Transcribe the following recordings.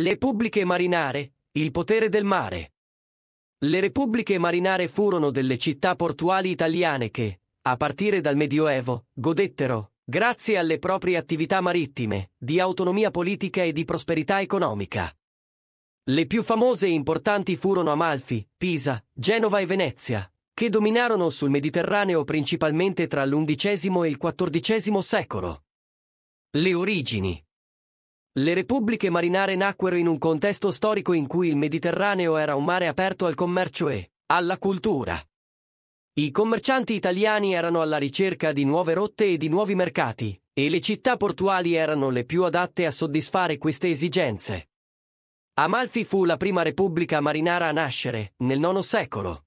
Le pubbliche marinare, il potere del mare. Le repubbliche marinare furono delle città portuali italiane che, a partire dal Medioevo, godettero, grazie alle proprie attività marittime, di autonomia politica e di prosperità economica. Le più famose e importanti furono Amalfi, Pisa, Genova e Venezia, che dominarono sul Mediterraneo principalmente tra l'undicesimo e il XIV secolo. Le origini le repubbliche marinare nacquero in un contesto storico in cui il Mediterraneo era un mare aperto al commercio e alla cultura. I commercianti italiani erano alla ricerca di nuove rotte e di nuovi mercati, e le città portuali erano le più adatte a soddisfare queste esigenze. Amalfi fu la prima repubblica marinara a nascere, nel IX secolo.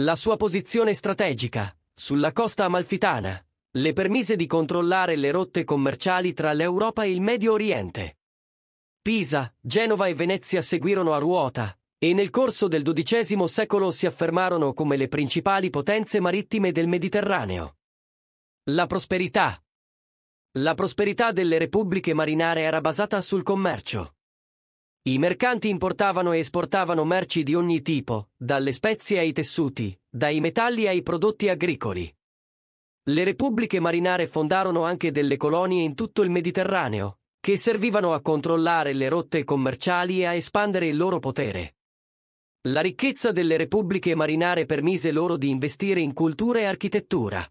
La sua posizione strategica, sulla costa amalfitana, le permise di controllare le rotte commerciali tra l'Europa e il Medio Oriente. Pisa, Genova e Venezia seguirono a ruota, e nel corso del XII secolo si affermarono come le principali potenze marittime del Mediterraneo. La prosperità. La prosperità delle repubbliche marinare era basata sul commercio. I mercanti importavano e esportavano merci di ogni tipo, dalle spezie ai tessuti, dai metalli ai prodotti agricoli. Le repubbliche marinare fondarono anche delle colonie in tutto il Mediterraneo, che servivano a controllare le rotte commerciali e a espandere il loro potere. La ricchezza delle repubbliche marinare permise loro di investire in cultura e architettura.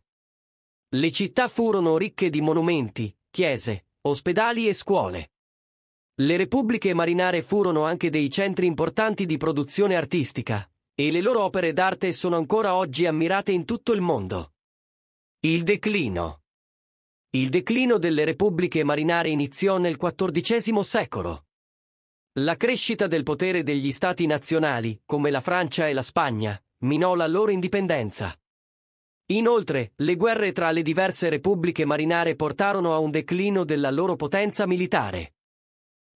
Le città furono ricche di monumenti, chiese, ospedali e scuole. Le repubbliche marinare furono anche dei centri importanti di produzione artistica, e le loro opere d'arte sono ancora oggi ammirate in tutto il mondo. Il declino. Il declino delle repubbliche marinare iniziò nel XIV secolo. La crescita del potere degli stati nazionali, come la Francia e la Spagna, minò la loro indipendenza. Inoltre, le guerre tra le diverse repubbliche marinare portarono a un declino della loro potenza militare.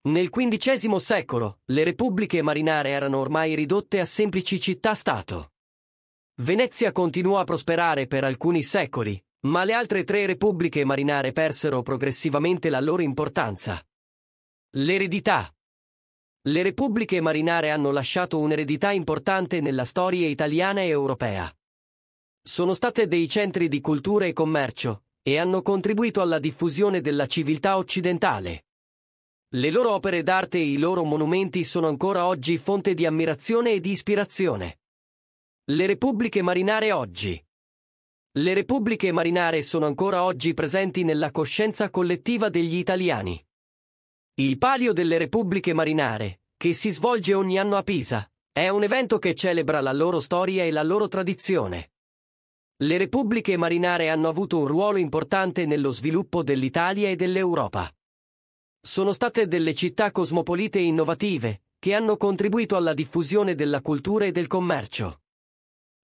Nel XV secolo, le repubbliche marinare erano ormai ridotte a semplici città-stato. Venezia continuò a prosperare per alcuni secoli, ma le altre tre repubbliche marinare persero progressivamente la loro importanza. L'eredità. Le repubbliche marinare hanno lasciato un'eredità importante nella storia italiana e europea. Sono state dei centri di cultura e commercio, e hanno contribuito alla diffusione della civiltà occidentale. Le loro opere d'arte e i loro monumenti sono ancora oggi fonte di ammirazione e di ispirazione. Le repubbliche marinare oggi. Le repubbliche marinare sono ancora oggi presenti nella coscienza collettiva degli italiani. Il Palio delle Repubbliche Marinare, che si svolge ogni anno a Pisa, è un evento che celebra la loro storia e la loro tradizione. Le repubbliche marinare hanno avuto un ruolo importante nello sviluppo dell'Italia e dell'Europa. Sono state delle città cosmopolite e innovative, che hanno contribuito alla diffusione della cultura e del commercio.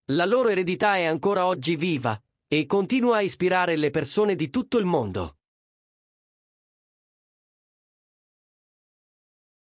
La loro eredità è ancora oggi viva e continua a ispirare le persone di tutto il mondo.